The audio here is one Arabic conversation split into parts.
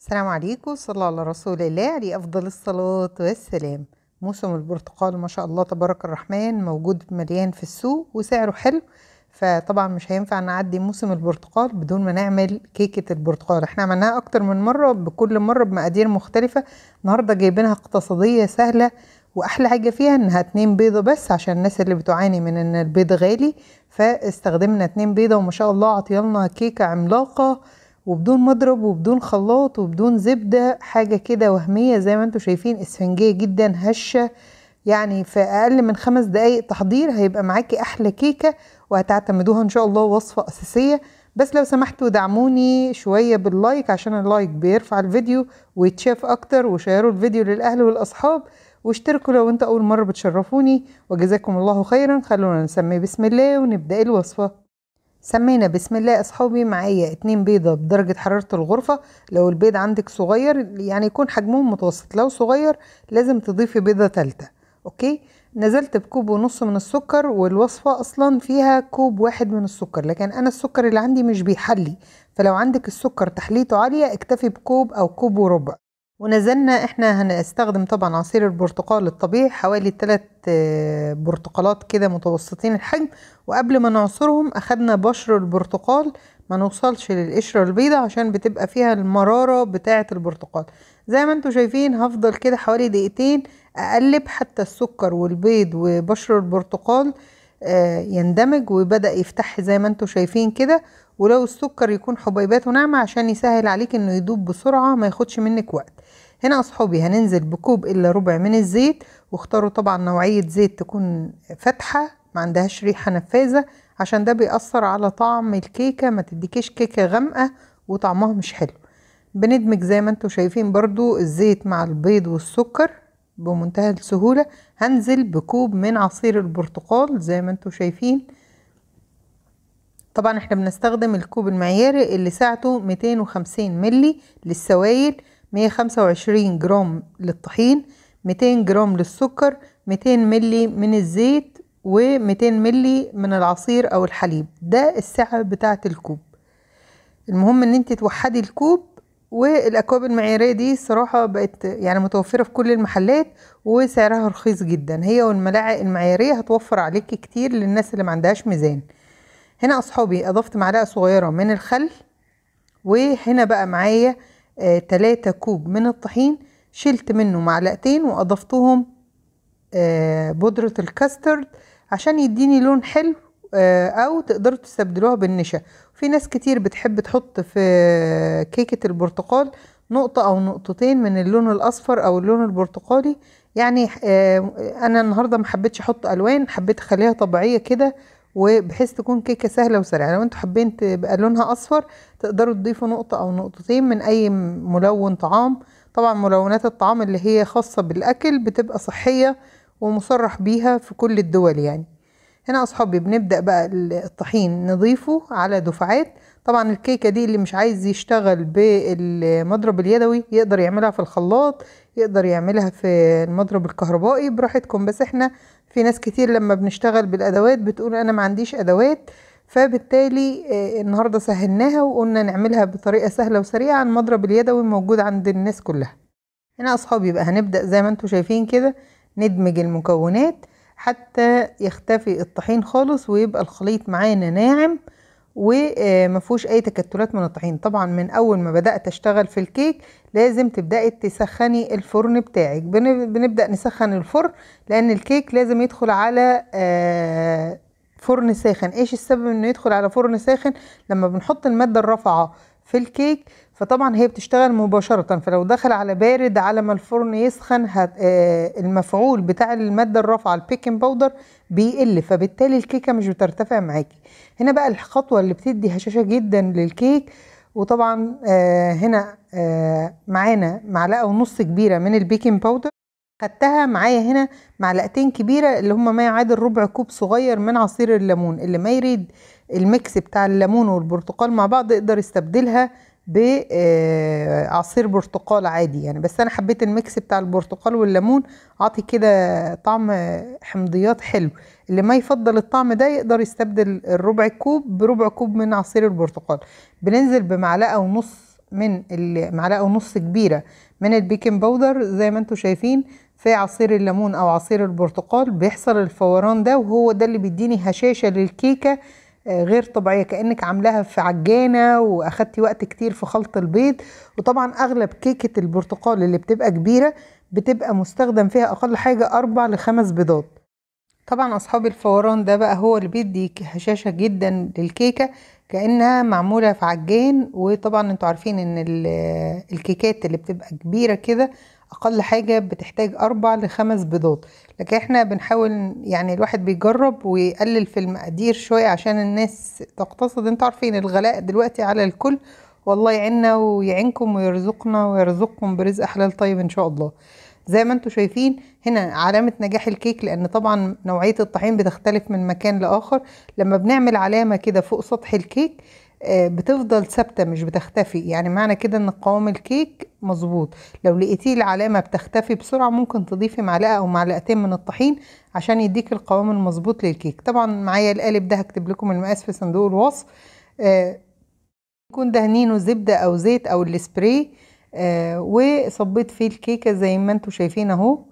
السلام عليكم صلى على رسول الله عليه أفضل الصلاة والسلام موسم البرتقال ما شاء الله تبارك الرحمن موجود مليان في السوق وسعره حلو فطبعا مش هينفع نعدي موسم البرتقال بدون ما نعمل كيكة البرتقال احنا عملناها اكتر من مرة بكل مرة بمقادير مختلفة النهاردة جايبينها اقتصادية سهلة واحلى حاجة فيها انها اتنين بيضة بس عشان الناس اللي بتعاني من ان البيض غالي فاستخدمنا اتنين بيضة وما شاء الله عطيالنا كيكة عملاقة وبدون مضرب وبدون خلاط وبدون زبدة حاجة كده وهمية زي ما انتم شايفين اسفنجية جدا هشة يعني في اقل من خمس دقايق تحضير هيبقى معاكي احلى كيكة وهتعتمدوها ان شاء الله وصفة اساسية بس لو سمحتوا دعموني شوية باللايك عشان اللايك بيرفع الفيديو ويتشاف اكتر وشيروا الفيديو للاهل والاصحاب واشتركوا لو انت اول مرة بتشرفوني وجزاكم الله خيرا خلونا نسمي بسم الله ونبدأ الوصفة سمينا بسم الله اصحابي معايا اتنين بيضة بدرجة حرارة الغرفة لو البيض عندك صغير يعني يكون حجمهم متوسط لو صغير لازم تضيفي بيضة تالتة اوكي نزلت بكوب ونص من السكر والوصفة اصلا فيها كوب واحد من السكر لكن انا السكر اللي عندي مش بيحلي فلو عندك السكر تحليته عالية اكتفي بكوب او كوب وربع ونزلنا احنا هنستخدم طبعا عصير البرتقال الطبيعي حوالي 3 آه، برتقالات كده متوسطين الحجم وقبل ما نعصرهم اخدنا بشر البرتقال ما نوصلش للقشرة البيضة عشان بتبقى فيها المرارة بتاعة البرتقال زي ما انتم شايفين هفضل كده حوالي دقيقتين اقلب حتى السكر والبيض وبشر البرتقال آه، يندمج وبدأ يفتح زي ما انتم شايفين كده ولو السكر يكون حبيباته ناعمة عشان يسهل عليك انه يدوب بسرعة ما ياخدش منك وقت هنا اصحابي هننزل بكوب الا ربع من الزيت واختاروا طبعا نوعية زيت تكون فاتحة ما عندهاش ريحة نفاذة عشان ده بيأثر على طعم الكيكة ما تديكيش كيكة غامقة وطعمها مش حلو بندمج زي ما انتم شايفين برضو الزيت مع البيض والسكر بمنتهى السهولة هنزل بكوب من عصير البرتقال زي ما انتم شايفين طبعا احنا بنستخدم الكوب المعياري اللي سعته 250 ملي للسوائل 125 جرام للطحين 200 جرام للسكر 200 ملي من الزيت و200 ملي من العصير او الحليب ده السعة بتاعة الكوب المهم ان انت توحدي الكوب والاكواب المعياريه دي صراحه بقت يعني متوفره في كل المحلات وسعرها رخيص جدا هي والملاعق المعياريه هتوفر عليكي كتير للناس اللي ما عندهاش ميزان هنا اصحابي اضفت معلقه صغيره من الخل وهنا بقى معايا آه تلاتة كوب من الطحين شلت منه معلقتين واضفتهم آه بودرة الكاسترد عشان يديني لون حلو آه او تقدروا تستبدلوها بالنشا في ناس كتير بتحب تحط في كيكة البرتقال نقطة او نقطتين من اللون الاصفر او اللون البرتقالي يعني آه انا النهاردة محبتش احط الوان حبيت اخليها طبيعية كده وبحيث تكون كيكه سهله وسريعه لو انتوا حابين تبقى لونها اصفر تقدروا تضيفوا نقطه او نقطتين من اي ملون طعام طبعا ملونات الطعام اللي هي خاصه بالاكل بتبقى صحيه ومصرح بيها في كل الدول يعني هنا اصحابي بنبدا بقى الطحين نضيفه على دفعات طبعا الكيكه دي اللي مش عايز يشتغل بالمضرب اليدوي يقدر يعملها في الخلاط يقدر يعملها في المضرب الكهربائي براحتكم بس احنا في ناس كتير لما بنشتغل بالادوات بتقول انا ما عنديش ادوات فبالتالي آه، النهاردة سهلناها وقلنا نعملها بطريقة سهلة وسريعة عن مضرب اليدوي موجود عند الناس كلها هنا اصحابي بقى هنبدأ زي ما انتوا شايفين كده ندمج المكونات حتى يختفي الطحين خالص ويبقى الخليط معانا ناعم وما فيهوش اي تكتلات من الطحين طبعا من اول ما بدات اشتغل في الكيك لازم تبداي تسخني الفرن بتاعك بنبدا نسخن الفرن لان الكيك لازم يدخل على آه، فرن ساخن ايش السبب انه يدخل على فرن ساخن لما بنحط الماده الرافعه في الكيك فطبعا هي بتشتغل مباشرة فلو دخل على بارد على ما الفرن يسخن هت آه، المفعول بتاع المادة الرافعة البيكنج باودر بيقل فبالتالي الكيكة مش بترتفع معاكي هنا بقى الخطوة اللي بتدي هشاشة جدا للكيك وطبعا آه، هنا آه، معانا معلقة ونص كبيرة من البيكنج باودر خدتها معايا هنا معلقتين كبيرة اللي هما ما يعادل ربع كوب صغير من عصير الليمون اللي ما يريد الميكس بتاع الليمون والبرتقال مع بعض يقدر يستبدلها بعصير آه، برتقال عادي يعني بس انا حبيت الميكس بتاع البرتقال والليمون اعطي كده طعم حمضيات حلو اللي ما يفضل الطعم ده يقدر يستبدل الربع كوب بربع كوب من عصير البرتقال بننزل بمعلقه ونص من معلقه ونص كبيره من البيكنج باودر زي ما انتم شايفين في عصير الليمون او عصير البرتقال بيحصل الفوران ده وهو ده اللي بيديني هشاشه للكيكه آه، غير طبيعيه كانك عاملاها في عجانه واخدتي وقت كتير في خلط البيض وطبعا اغلب كيكه البرتقال اللي بتبقى كبيره بتبقى مستخدم فيها اقل حاجه اربع لخمس بيضات طبعا اصحاب الفوران ده بقى هو اللي بيدي هشاشه جدا للكيكه كانها معموله في عجان وطبعا انتوا عارفين ان الكيكات اللي بتبقى كبيره كده اقل حاجه بتحتاج اربع لخمس بيضات لكن احنا بنحاول يعني الواحد بيجرب ويقلل في المقادير شويه عشان الناس تقتصد انتوا عارفين الغلاء دلوقتي على الكل والله يعيننا ويعينكم ويرزقنا ويرزقكم برزق حلال طيب ان شاء الله زي ما انتم شايفين هنا علامة نجاح الكيك لان طبعا نوعية الطحين بتختلف من مكان لاخر لما بنعمل علامة كده فوق سطح الكيك بتفضل ثابته مش بتختفي يعني معنى كده ان قوام الكيك مظبوط لو لقيتيه العلامه بتختفي بسرعه ممكن تضيفي معلقه او معلقتين من الطحين عشان يديك القوام المظبوط للكيك طبعا معايا القالب ده هكتب لكم المقاس في صندوق الوصف آه، يكون دهنينه زبده او زيت او السبراي آه، وصبيت فيه الكيكه زي ما انتم شايفين اهو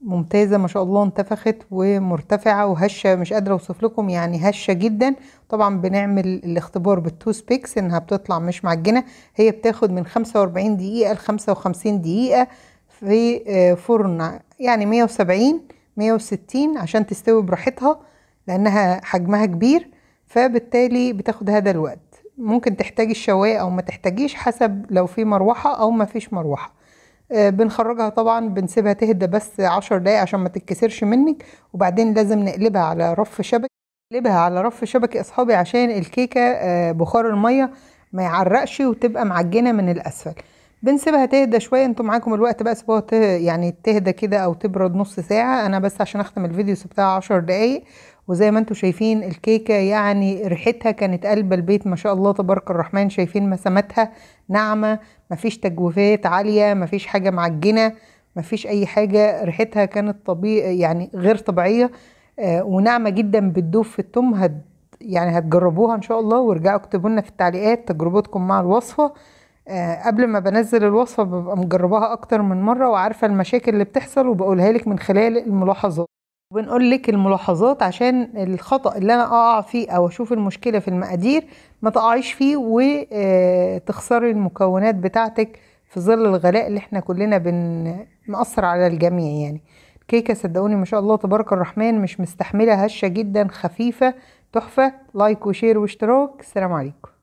ممتازة ما شاء الله انتفخت ومرتفعة وهشة مش قادرة اوصف لكم يعني هشة جدا طبعا بنعمل الاختبار بالتوس بيكس انها بتطلع مش معجنة هي بتاخد من 45 دقيقة ل 55 دقيقة في آه، فرن يعني 170 160 عشان تستوي براحتها لانها حجمها كبير فبالتالي بتاخد هذا الوقت ممكن تحتاجي الشوايه او ما تحتاجيش حسب لو في مروحه او ما فيش مروحه آه، بنخرجها طبعا بنسيبها تهدى بس عشر دقايق عشان ما تتكسرش منك وبعدين لازم نقلبها على رف شبكي نقلبها على رف شبكي اصحابي عشان الكيكه آه، بخار الميه ما يعرقش وتبقى معجنه من الاسفل بنسيبها تهدى شويه انتوا معاكم الوقت بقى سيبوها ته... يعني تهدى كده او تبرد نص ساعه انا بس عشان اختم الفيديو سبتها عشر دقايق وزي ما انتم شايفين الكيكه يعني ريحتها كانت قلب البيت ما شاء الله تبارك الرحمن شايفين مساماتها ناعمه مفيش تجويفات عاليه مفيش حاجه معجنه مفيش اي حاجه ريحتها كانت طبيعي يعني غير طبيعيه آه وناعمه جدا بتدوب في التم هت يعني هتجربوها ان شاء الله وارجعوا اكتبوا لنا في التعليقات تجربتكم مع الوصفه آه قبل ما بنزل الوصفه ببقى مجرباها اكتر من مره وعارفه المشاكل اللي بتحصل وبقولها لك من خلال الملاحظات وبنقول لك الملاحظات عشان الخطأ اللي أنا أقع فيه أو أشوف المشكلة في المقادير ما تقعيش فيه وتخسري آه، المكونات بتاعتك في ظل الغلاء اللي احنا كلنا بنأثر على الجميع يعني الكيكة صدقوني ما شاء الله تبارك الرحمن مش مستحملة هشة جدا خفيفة تحفة لايك وشير واشتراك السلام عليكم